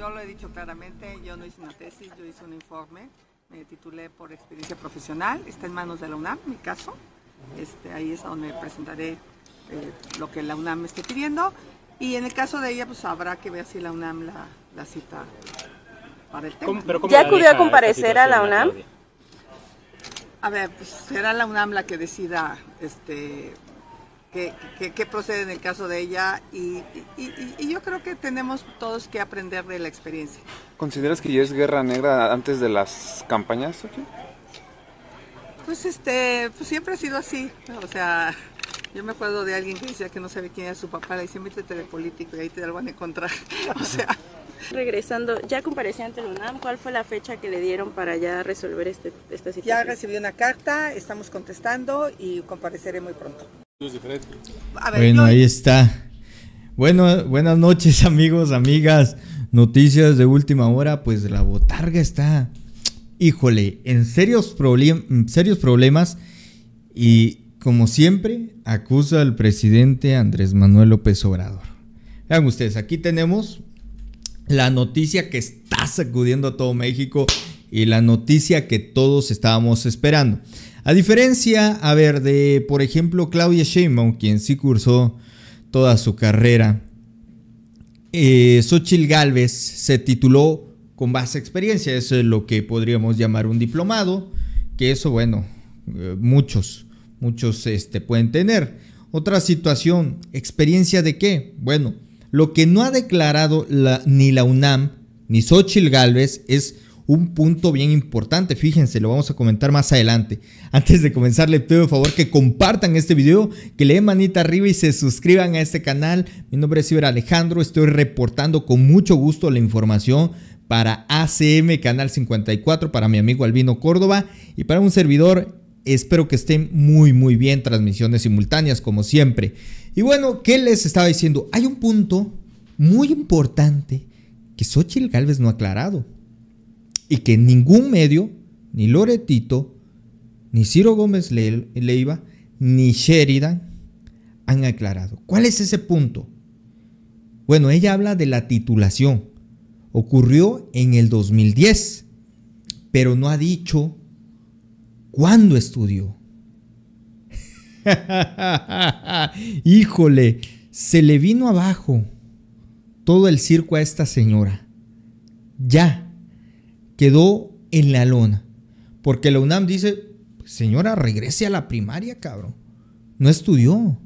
Yo lo he dicho claramente, yo no hice una tesis, yo hice un informe, me titulé por experiencia profesional, está en manos de la UNAM, mi caso, este, ahí es donde presentaré eh, lo que la UNAM me esté pidiendo y en el caso de ella pues habrá que ver si la UNAM la, cita para el tema. ¿Ya acudió a comparecer a la UNAM? A ver, pues será la UNAM la que decida este, que, procede en el caso de ella y, yo creo que tenemos todos que aprender de la experiencia. ¿Consideras que ya es guerra negra antes de las campañas? Pues este, pues siempre ha sido así, o sea, yo me acuerdo de alguien que decía que no sabía quién era su papá, le decía métete de político y ahí te lo van a encontrar, o sea... Regresando, ya comparecía ante el UNAM, ¿cuál fue la fecha que le dieron para ya resolver este, esta situación? Ya recibí una carta, estamos contestando y compareceré muy pronto bueno, ahí está. Bueno, buenas noches amigos, amigas. Noticias de última hora, pues la botarga está, híjole, en serios, en serios problemas y como siempre acusa al presidente Andrés Manuel López Obrador. Vean ustedes, aquí tenemos la noticia que está sacudiendo a todo México y la noticia que todos estábamos esperando. A diferencia, a ver, de por ejemplo Claudia Sheinbaum, quien sí cursó toda su carrera, eh, Xochitl Galvez se tituló con base experiencia, eso es lo que podríamos llamar un diplomado, que eso, bueno, eh, muchos, muchos este, pueden tener. Otra situación, experiencia de qué? Bueno, lo que no ha declarado ni la UNAM ni Xochitl Galvez es un punto bien importante. Fíjense, lo vamos a comentar más adelante. Antes de comenzar, le pido por favor que compartan este video, que le den manita arriba y se suscriban a este canal. Mi nombre es Iber Alejandro, estoy reportando con mucho gusto la información para ACM Canal 54, para mi amigo Albino Córdoba y para un servidor Espero que estén muy muy bien transmisiones simultáneas como siempre. Y bueno, ¿qué les estaba diciendo? Hay un punto muy importante que Xochitl Galvez no ha aclarado y que ningún medio, ni Loretito, ni Ciro Gómez Le Leiva, ni Sheridan han aclarado. ¿Cuál es ese punto? Bueno, ella habla de la titulación. Ocurrió en el 2010, pero no ha dicho cuándo estudió. Híjole, se le vino abajo todo el circo a esta señora. Ya, quedó en la lona. Porque la UNAM dice, señora, regrese a la primaria, cabrón. No estudió.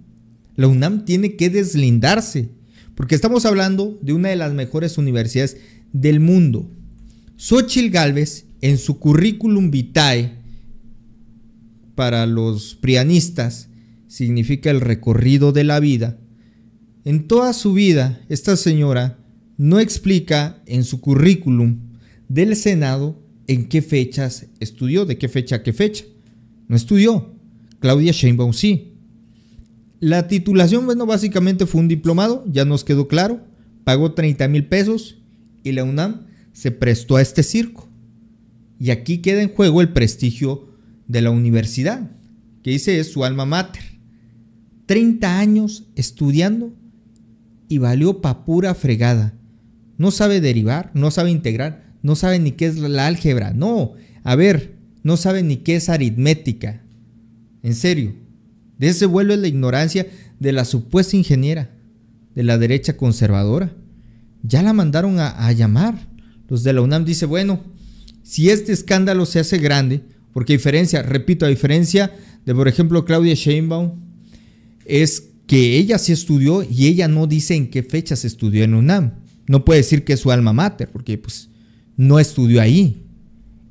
La UNAM tiene que deslindarse. Porque estamos hablando de una de las mejores universidades del mundo. Xochitl Galvez, en su currículum vitae, para los prianistas, significa el recorrido de la vida. En toda su vida, esta señora no explica en su currículum del Senado en qué fechas estudió, de qué fecha a qué fecha. No estudió. Claudia Sheinbaum sí. La titulación, bueno, básicamente fue un diplomado, ya nos quedó claro. Pagó 30 mil pesos y la UNAM se prestó a este circo. Y aquí queda en juego el prestigio de la universidad, que dice es su alma mater. 30 años estudiando y valió pa' pura fregada. No sabe derivar, no sabe integrar, no saben ni qué es la álgebra. No, a ver, no saben ni qué es aritmética. En serio. De ese vuelo es la ignorancia de la supuesta ingeniera, de la derecha conservadora. Ya la mandaron a, llamar. Los de la UNAM dice, bueno, si este escándalo se hace grande, porque a diferencia, repito, a diferencia de, por ejemplo, Claudia Sheinbaum, es que ella sí estudió y ella no dice en qué fecha se estudió en UNAM. No puede decir que es su alma mater, porque pues no estudió ahí.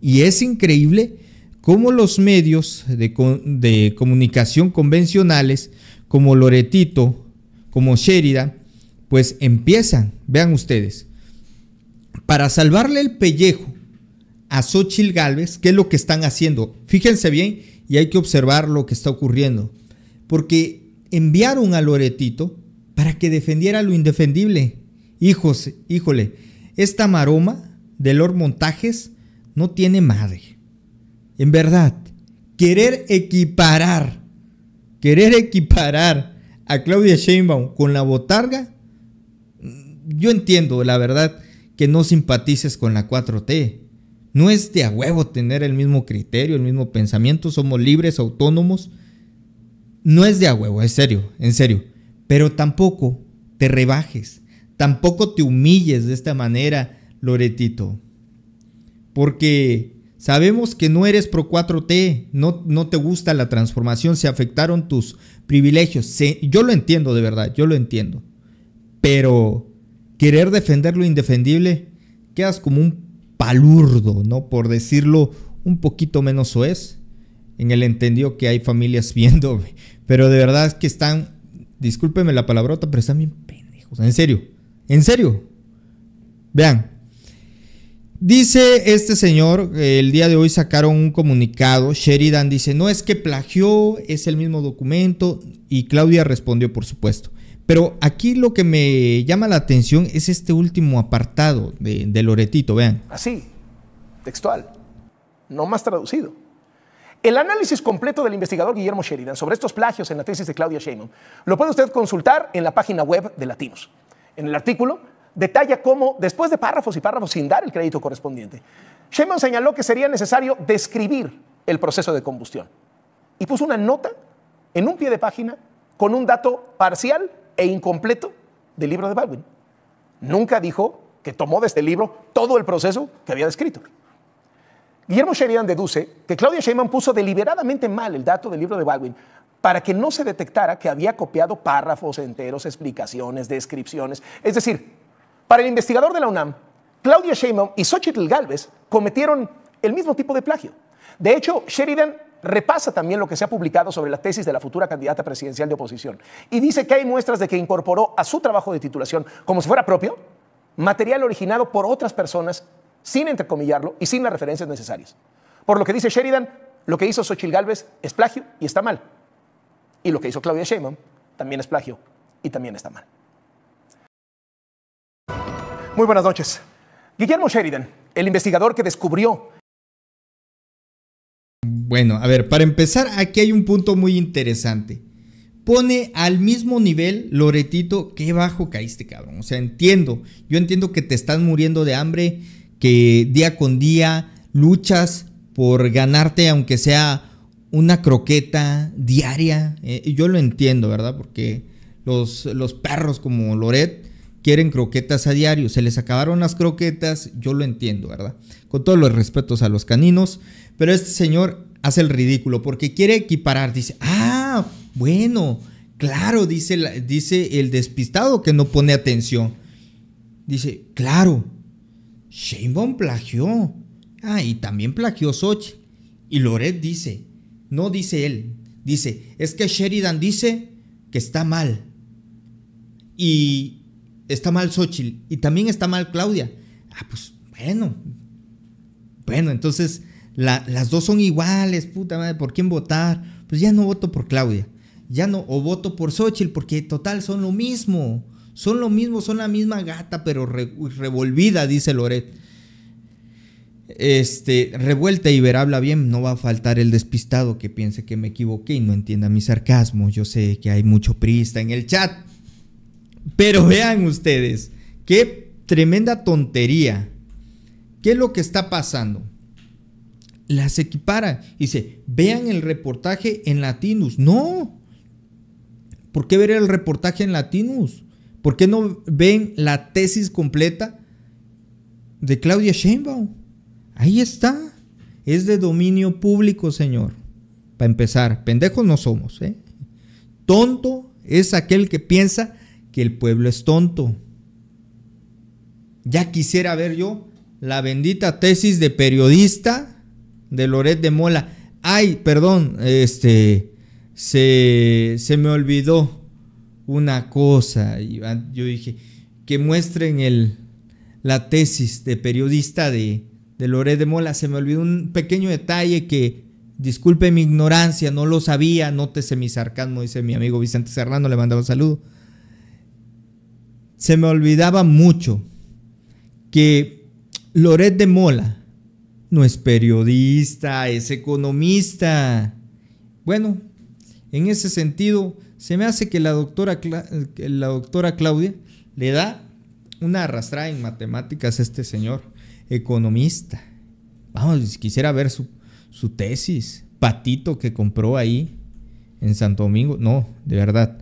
Y es increíble cómo los medios de, comunicación convencionales, como Loretito, como Sheridan, pues empiezan, vean ustedes, para salvarle el pellejo a Xochitl Galvez, ¿qué es lo que están haciendo? Fíjense bien y hay que observar lo que está ocurriendo. Porque enviaron a Loretito para que defendiera lo indefendible. Hijos, híjole, esta maroma de los Montajes no tiene madre. En verdad, querer equiparar, querer equiparar a Claudia Sheinbaum con la botarga, mm, yo entiendo, la verdad, que no simpatices con la 4T. No es de a huevo tener el mismo criterio, el mismo pensamiento, somos libres, autónomos. No es de a huevo, es serio, en serio. Pero tampoco te rebajes, tampoco te humilles de esta manera Loretito. Porque sabemos que no eres pro 4T, no, no te gusta la transformación, se afectaron tus privilegios. yo lo entiendo de verdad, yo lo entiendo. Pero querer defender lo indefendible, quedas como un palurdo, ¿no? Por decirlo un poquito menos es. En el entendido que hay familias viéndome. Pero de verdad es que están, discúlpeme la palabrota, pero están bien pendejos. En serio, en serio. Vean, Dice este señor, eh, el día de hoy sacaron un comunicado, Sheridan dice, no es que plagió, es el mismo documento, y Claudia respondió, por supuesto. Pero aquí lo que me llama la atención es este último apartado de, Loretito, vean. Así, textual, no más traducido. El análisis completo del investigador Guillermo Sheridan sobre estos plagios en la tesis de Claudia Shannon lo puede usted consultar en la página web de Latinos. En el artículo detalla cómo, después de párrafos y párrafos sin dar el crédito correspondiente, Sheman señaló que sería necesario describir el proceso de combustión y puso una nota en un pie de página con un dato parcial e incompleto del libro de Baldwin. Nunca dijo que tomó de este libro todo el proceso que había descrito. Guillermo Sheridan deduce que Claudia Sheinbaum puso deliberadamente mal el dato del libro de Baldwin para que no se detectara que había copiado párrafos enteros, explicaciones, descripciones. Es decir, para el investigador de la UNAM, Claudia Sheinbaum y Xochitl Galvez cometieron el mismo tipo de plagio. De hecho, Sheridan repasa también lo que se ha publicado sobre la tesis de la futura candidata presidencial de oposición y dice que hay muestras de que incorporó a su trabajo de titulación, como si fuera propio, material originado por otras personas sin entrecomillarlo y sin las referencias necesarias. Por lo que dice Sheridan, lo que hizo Xochitl Galvez es plagio y está mal. Y lo que hizo Claudia Sheinbaum también es plagio y también está mal. Muy buenas noches. Guillermo Sheridan, el investigador que descubrió. Bueno, a ver, para empezar, aquí hay un punto muy interesante. Pone al mismo nivel, Loretito, qué bajo caíste, cabrón. O sea, entiendo. Yo entiendo que te estás muriendo de hambre, que día con día luchas por ganarte, aunque sea una croqueta diaria. Eh, yo lo entiendo, ¿verdad? Porque los, los perros como Loret quieren croquetas a diario. Se les acabaron las croquetas, yo lo entiendo, ¿verdad? Con todos los respetos a los caninos, pero este señor hace el ridículo porque quiere equiparar. Dice, ah, bueno, claro, dice, dice el despistado que no pone atención. Dice, claro, Bond plagió. Ah, y también plagió Sochi. Y Loret dice, no dice él, dice, es que Sheridan dice que está mal. Y está mal Xochitl y también está mal Claudia. Ah, pues bueno. Bueno, entonces las dos son iguales, puta madre, ¿por quién votar? Pues ya no voto por Claudia. Ya no, o voto por Xochitl, porque total son lo mismo. Son lo mismo, son la misma gata, pero revolvida, dice Loret. Este, revuelta y ver habla bien, no va a faltar el despistado que piense que me equivoqué y no entienda mi sarcasmo. Yo sé que hay mucho prista en el chat. Pero vean ustedes, qué tremenda tontería. ¿Qué es lo que está pasando? Las equipara. Dice, vean el reportaje en Latinus. No. ¿Por qué ver el reportaje en Latinus? ¿Por qué no ven la tesis completa de Claudia Sheinbaum? Ahí está. Es de dominio público, señor. Para empezar, pendejos no somos. ¿eh? Tonto es aquel que piensa que el pueblo es tonto. Ya quisiera ver yo la bendita tesis de periodista de Loret de Mola. Ay, perdón, este, se, se me olvidó una cosa. Yo dije, que muestren el, la tesis de periodista de, de Loret de Mola. Se me olvidó un pequeño detalle que, disculpe mi ignorancia, no lo sabía, nótese mi sarcasmo, dice mi amigo Vicente Serrano, le mandaba un saludo se me olvidaba mucho que Loret de Mola no es periodista, es economista. Bueno, en ese sentido, se me hace que la doctora, la doctora Claudia le da una arrastrada en matemáticas a este señor economista. Vamos, quisiera ver su, su tesis. Patito que compró ahí en Santo Domingo. No, de verdad,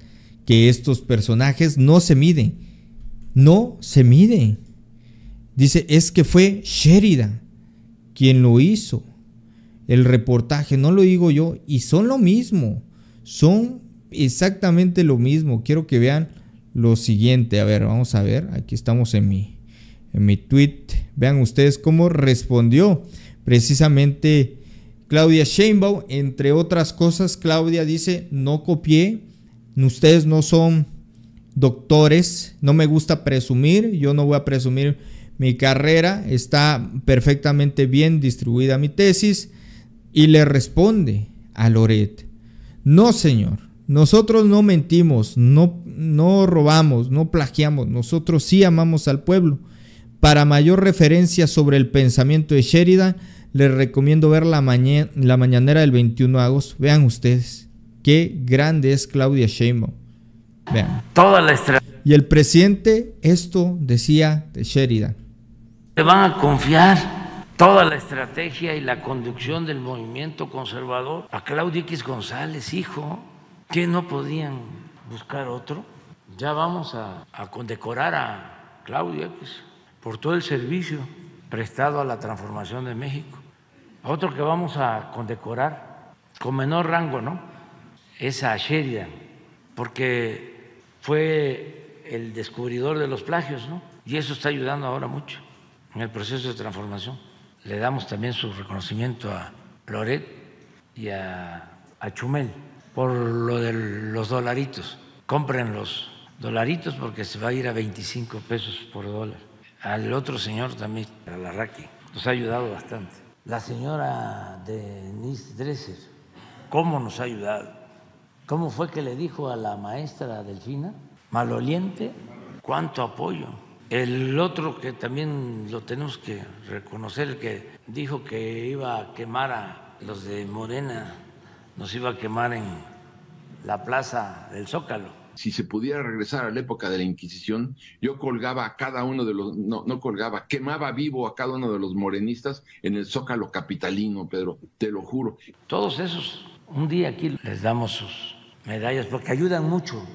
que estos personajes no se miden no se mide. Dice, es que fue Sheridan quien lo hizo. El reportaje, no lo digo yo, y son lo mismo. Son exactamente lo mismo. Quiero que vean lo siguiente. A ver, vamos a ver. Aquí estamos en mi, en mi tweet. Vean ustedes cómo respondió precisamente Claudia Sheinbaum. Entre otras cosas, Claudia dice, no copié. Ustedes no son doctores. No me gusta presumir, yo no voy a presumir mi carrera, está perfectamente bien distribuida mi tesis. Y le responde a Loret, no señor, nosotros no mentimos, no, no robamos, no plagiamos, nosotros sí amamos al pueblo. Para mayor referencia sobre el pensamiento de Sheridan, les recomiendo ver la, la mañanera del 21 de agosto. Vean ustedes qué grande es Claudia Sheinbaum. Toda la y el presidente esto decía de Sheridan. Te van a confiar toda la estrategia y la conducción del movimiento conservador a Claudio X González, hijo, que no podían buscar otro. Ya vamos a, condecorar a Claudio X por todo el servicio prestado a la transformación de México. A otro que vamos a condecorar con menor rango, ¿no? Es a Sheridan, porque fue el descubridor de los plagios, ¿no? Y eso está ayudando ahora mucho en el proceso de transformación. Le damos también su reconocimiento a Loret y a, Chumel por lo de los dolaritos. Compren los dolaritos porque se va a ir a 25 pesos por dólar. Al otro señor también, a Larraqui, nos ha ayudado bastante. La señora Denise Dresser, ¿cómo nos ha ayudado? ¿Cómo fue que le dijo a la maestra Delfina? Maloliente, cuánto apoyo. El otro que también lo tenemos que reconocer, el que dijo que iba a quemar a los de Morena, nos iba a quemar en la plaza del Zócalo si se pudiera regresar a la época de la Inquisición, yo colgaba a cada uno de los, no, no colgaba, quemaba vivo a cada uno de los morenistas en el zócalo capitalino, Pedro, te lo juro. Todos esos, un día aquí les damos sus medallas porque ayudan mucho.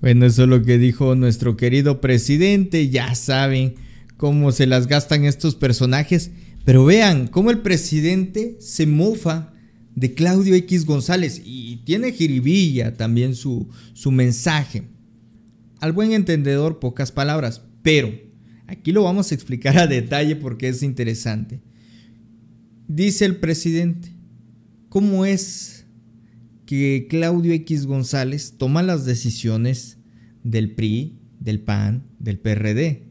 Bueno, eso es lo que dijo nuestro querido presidente, ya saben cómo se las gastan estos personajes, pero vean cómo el presidente se mofa de Claudio X González y tiene jiribilla también su, su mensaje. Al buen entendedor, pocas palabras, pero aquí lo vamos a explicar a detalle porque es interesante. Dice el presidente, cómo es que Claudio X González toma las decisiones del PRI, del PAN, del PRD.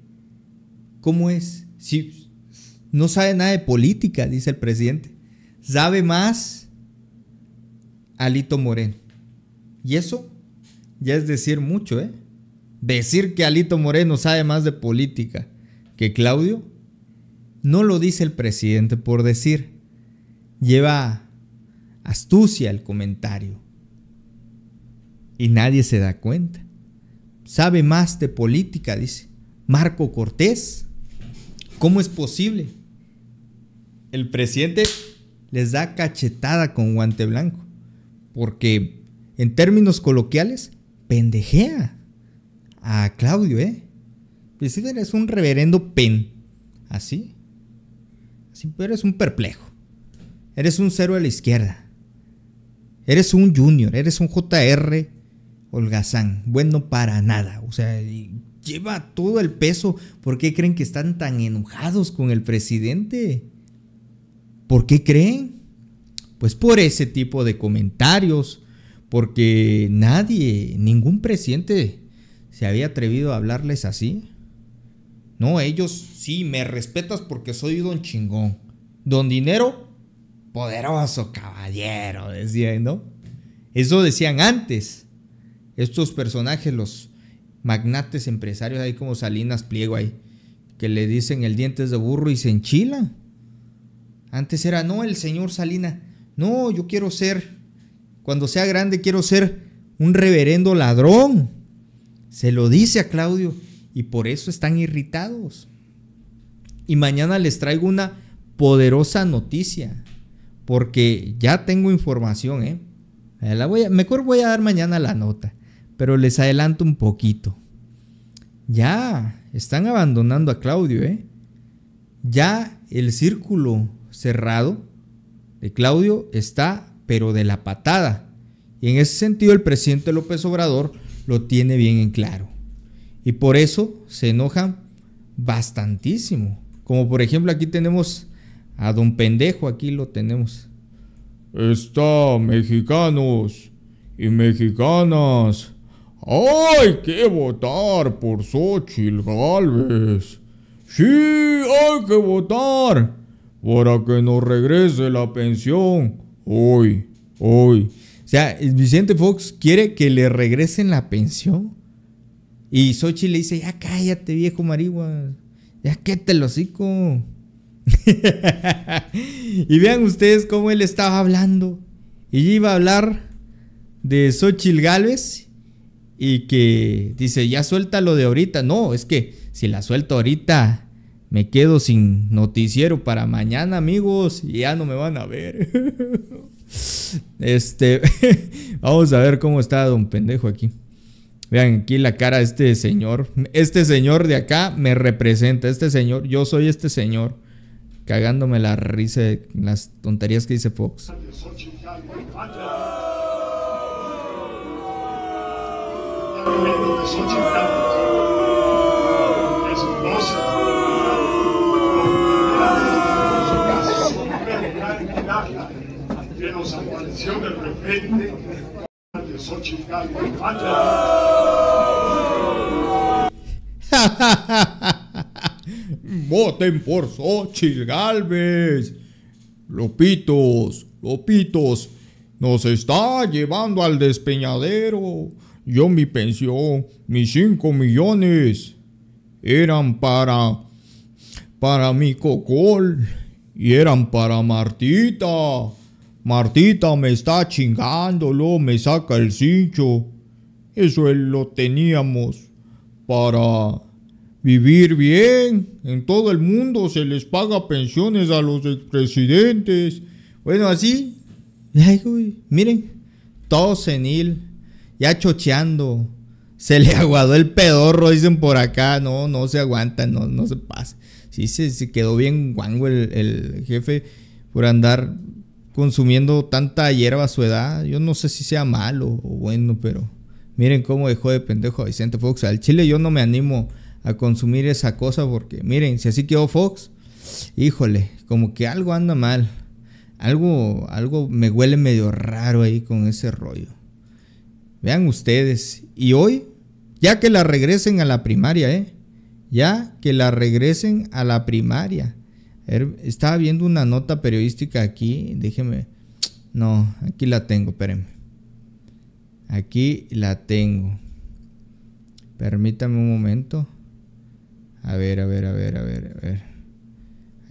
¿Cómo es? Si no sabe nada de política, dice el presidente. Sabe más Alito Moreno. Y eso ya es decir mucho, ¿eh? Decir que Alito Moreno sabe más de política que Claudio, no lo dice el presidente por decir. Lleva astucia el comentario. Y nadie se da cuenta. Sabe más de política, dice Marco Cortés. ¿Cómo es posible? El presidente les da cachetada con guante blanco, porque en términos coloquiales, pendejea a Claudio, ¿eh? Pues eres un reverendo pen, así. Así, pero eres un perplejo. Eres un cero a la izquierda. Eres un junior, eres un JR holgazán, bueno para nada. O sea, lleva todo el peso. ¿Por qué creen que están tan enojados con el presidente? ¿Por qué creen? Pues por ese tipo de comentarios, porque nadie, ningún presidente se había atrevido a hablarles así. No, ellos sí, me respetas porque soy don chingón. Don dinero, poderoso caballero, decían, ¿no? Eso decían antes. Estos personajes, los magnates empresarios, ahí como Salinas Pliego ahí, que le dicen el dientes de burro y se enchila. Antes era, no, el señor Salina, no, yo quiero ser, cuando sea grande quiero ser un reverendo ladrón. Se lo dice a Claudio y por eso están irritados. Y mañana les traigo una poderosa noticia porque ya tengo información, ¿eh? eh la mejor voy a dar mañana la nota, pero les adelanto un poquito. Ya están abandonando a Claudio, ¿eh? Ya el círculo cerrado de Claudio está, pero de la patada. Y en ese sentido el presidente López Obrador lo tiene bien en claro. Y por eso se enoja bastantísimo. Como por ejemplo aquí tenemos a don pendejo aquí lo tenemos. Está, mexicanos y mexicanas. Hay que votar por Xochitl Galvez. Sí, hay que votar para que nos regrese la pensión. Hoy, hoy. O sea, Vicente Fox quiere que le regresen la pensión. Y Xochitl le dice, ya cállate viejo marihuana. Ya quételo, hocico. y vean ustedes cómo él estaba hablando. Y iba a hablar de Xochitl Galvez y que dice, ya suelta lo de ahorita. No, es que si la suelto ahorita, me quedo sin noticiero para mañana, amigos, y ya no me van a ver. este, vamos a ver cómo está don pendejo aquí. Vean aquí la cara de este señor. Este señor de acá me representa. Este señor, yo soy este señor cagándome la risa, las tonterías que dice Fox. Voten por Xochitl Galvez. Lopitos, Lopitos, nos está llevando al despeñadero. Yo mi pensión, mis cinco millones, eran para, para mi cocol y eran para Martita. Martita me está chingándolo, me saca el cincho. Eso lo teníamos para vivir bien. En todo el mundo se les paga pensiones a los expresidentes. Bueno, así. Ay, miren, todo senil, ya chocheando. Se le aguadó el pedorro, dicen por acá. No, no se aguanta, no, no se pasa. Sí, se, quedó bien guango el, el jefe por andar consumiendo tanta hierba a su edad. Yo no sé si sea malo o bueno, pero miren cómo dejó de pendejo a Vicente Fox. Al chile yo no me animo a consumir esa cosa porque miren, si así quedó Fox, híjole, como que algo anda mal. Algo, algo me huele medio raro ahí con ese rollo. Vean ustedes. Y hoy, ya que la regresen a la primaria, ¿eh? Ya que la regresen a la primaria. Estaba viendo una nota periodística aquí. Déjeme. No, aquí la tengo, espérenme. Aquí la tengo. Permítame un momento. A ver, a ver, a ver, a ver, a ver.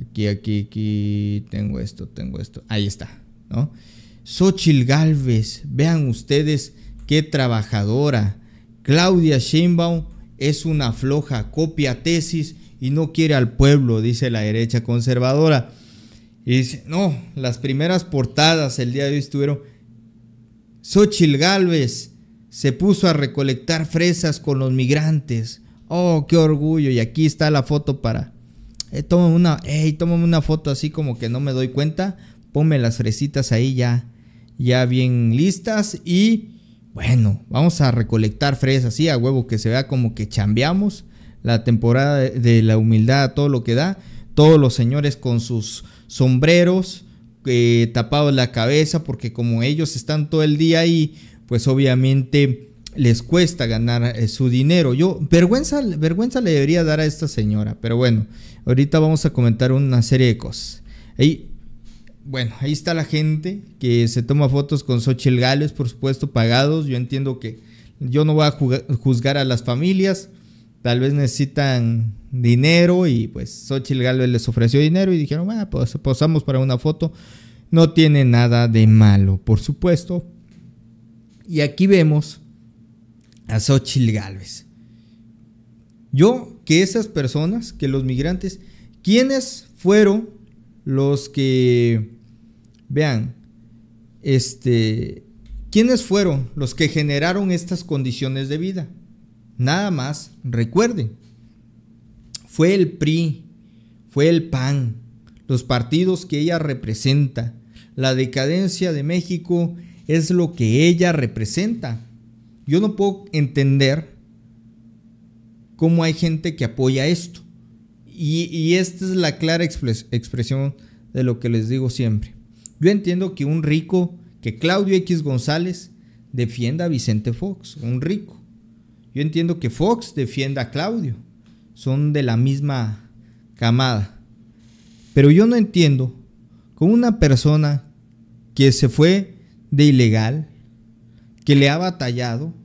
Aquí, aquí, aquí. Tengo esto, tengo esto. Ahí está, ¿no? Xochil Galvez, vean ustedes qué trabajadora. Claudia Sheinbaum es una floja, copia tesis y no quiere al pueblo, dice la derecha conservadora. Y dice, no, las primeras portadas el día de hoy estuvieron. Xochil Galvez se puso a recolectar fresas con los migrantes. Oh, qué orgullo. Y aquí está la foto para. Eh, tómame una. Ey, tomame una foto así como que no me doy cuenta. Ponme las fresitas ahí ya. Ya bien listas. Y. Bueno, vamos a recolectar fresas, sí, a huevo, que se vea como que chambeamos la temporada de, la humildad, todo lo que da. Todos los señores con sus sombreros eh, tapados la cabeza, porque como ellos están todo el día ahí, pues obviamente les cuesta ganar eh, su dinero. Yo, vergüenza, vergüenza le debería dar a esta señora, pero bueno, ahorita vamos a comentar una serie de cosas. Ahí, bueno, ahí está la gente que se toma fotos con Xochitl Gales, por supuesto, pagados. Yo entiendo que yo no voy a juzgar a las familias, tal vez necesitan dinero y pues Xochitl Gales les ofreció dinero y dijeron, bueno, ah, pues posamos para una foto. No tiene nada de malo, por supuesto. Y aquí vemos a Xochitl Galvez. Yo, que esas personas, que los migrantes, ¿quiénes fueron los que, vean, este, ¿quiénes fueron los que generaron estas condiciones de vida? Nada más, recuerden, fue el PRI, fue el PAN, los partidos que ella representa. La decadencia de México es lo que ella representa. Yo no puedo entender cómo hay gente que apoya esto. Y, esta es la clara expresión de lo que les digo siempre. Yo entiendo que un rico, que Claudio X González defienda a Vicente Fox, un rico. Yo entiendo que Fox defienda a Claudio. Son de la misma camada. Pero yo no entiendo cómo una persona que se fue de ilegal, que le ha batallado,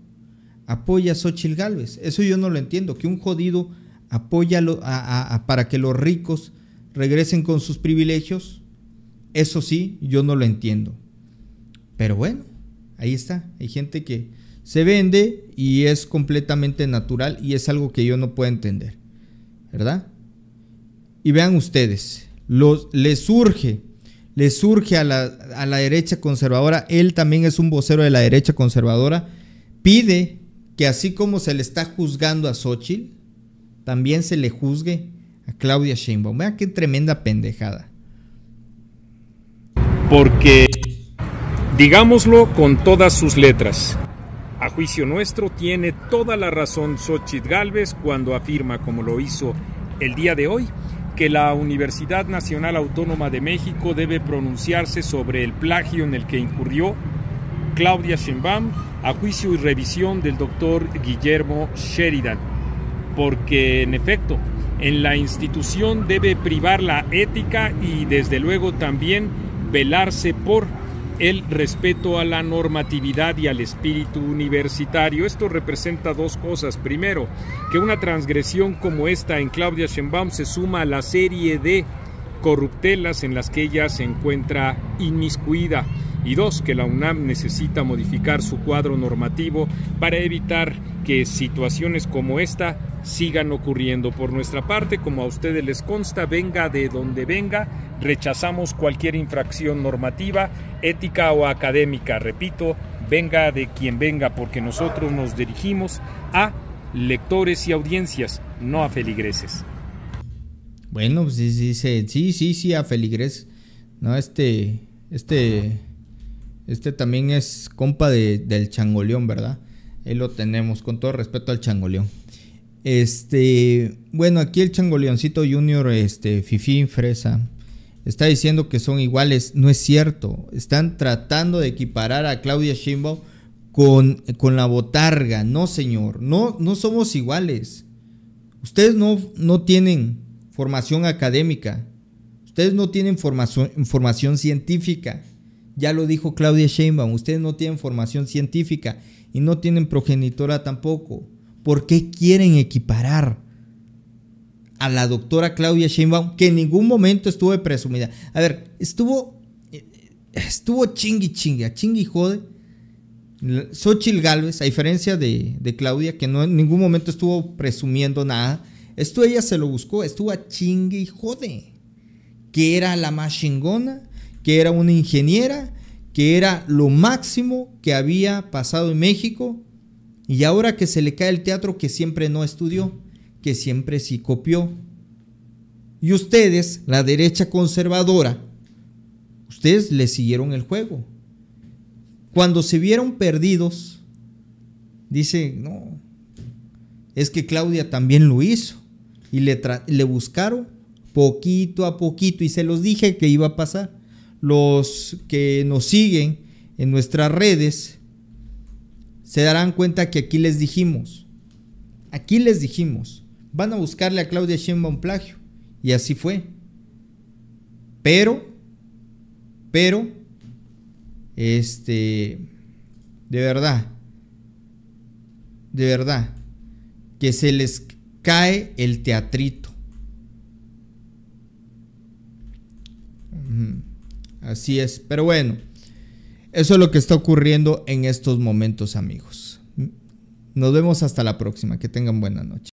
apoya a Xochitl Galvez. Eso yo no lo entiendo, que un jodido apoya para que los ricos regresen con sus privilegios. Eso sí, yo no lo entiendo. Pero bueno, ahí está. Hay gente que se vende y es completamente natural y es algo que yo no puedo entender. ¿Verdad? Y vean ustedes, los, les surge, surge a la, a la derecha conservadora, él también es un vocero de la derecha conservadora, pide que así como se le está juzgando a Xochitl, también se le juzgue a Claudia Sheinbaum. Vean qué tremenda pendejada. Porque, digámoslo con todas sus letras, a juicio nuestro tiene toda la razón Xochitl Galvez cuando afirma, como lo hizo el día de hoy, que la Universidad Nacional Autónoma de México debe pronunciarse sobre el plagio en el que incurrió Claudia Sheinbaum a juicio y revisión del doctor Guillermo Sheridan, porque en efecto, en la institución debe privar la ética y desde luego también velarse por el respeto a la normatividad y al espíritu universitario. Esto representa dos cosas. Primero, que una transgresión como esta en Claudia Schembaum se suma a la serie de corruptelas en las que ella se encuentra inmiscuida y dos, que la UNAM necesita modificar su cuadro normativo para evitar que situaciones como esta sigan ocurriendo. Por nuestra parte, como a ustedes les consta, venga de donde venga, rechazamos cualquier infracción normativa, ética o académica. Repito, venga de quien venga, porque nosotros nos dirigimos a lectores y audiencias, no a feligreses. Bueno, pues dice, sí, sí, sí, a feligreses, No, este, este este también es compa del Changoleón, ¿verdad? Ahí lo tenemos, con todo respeto al Changoleón. Este, bueno, aquí el Changoleoncito Junior, este, Fifi, Fresa, está diciendo que son iguales. No es cierto. Están tratando de equiparar a Claudia Shimbo con, con la botarga. No, señor. No, no somos iguales. Ustedes no, no tienen formación académica. Ustedes no tienen formación, formación científica. Ya lo dijo Claudia Sheinbaum, ustedes no tienen formación científica y no tienen progenitora tampoco. ¿Por qué quieren equiparar a la doctora Claudia Sheinbaum, que en ningún momento estuvo presumida? A ver, estuvo, eh, estuvo chingui chingue, chingui jode. Xochitl Galvez, a diferencia de, Claudia, que no en ningún momento estuvo presumiendo nada, esto ella se lo buscó, estuvo a chingue jode. Que era la más chingona, que era una ingeniera, que era lo máximo que había pasado en México, y ahora que se le cae el teatro que siempre no estudió, que siempre sí copió. Y ustedes, la derecha conservadora, ustedes le siguieron el juego. Cuando se vieron perdidos, dice, no, es que Claudia también lo hizo. Y le, le buscaron poquito a poquito y se los dije que iba a pasar los que nos siguen en nuestras redes se darán cuenta que aquí les dijimos, aquí les dijimos, van a buscarle a Claudia un plagio. Y así fue. Pero, pero, este, de verdad, de verdad, que se les cae el teatrito. Así es. Pero bueno, eso es lo que está ocurriendo en estos momentos, amigos. Nos vemos hasta la próxima. Que tengan buena noche.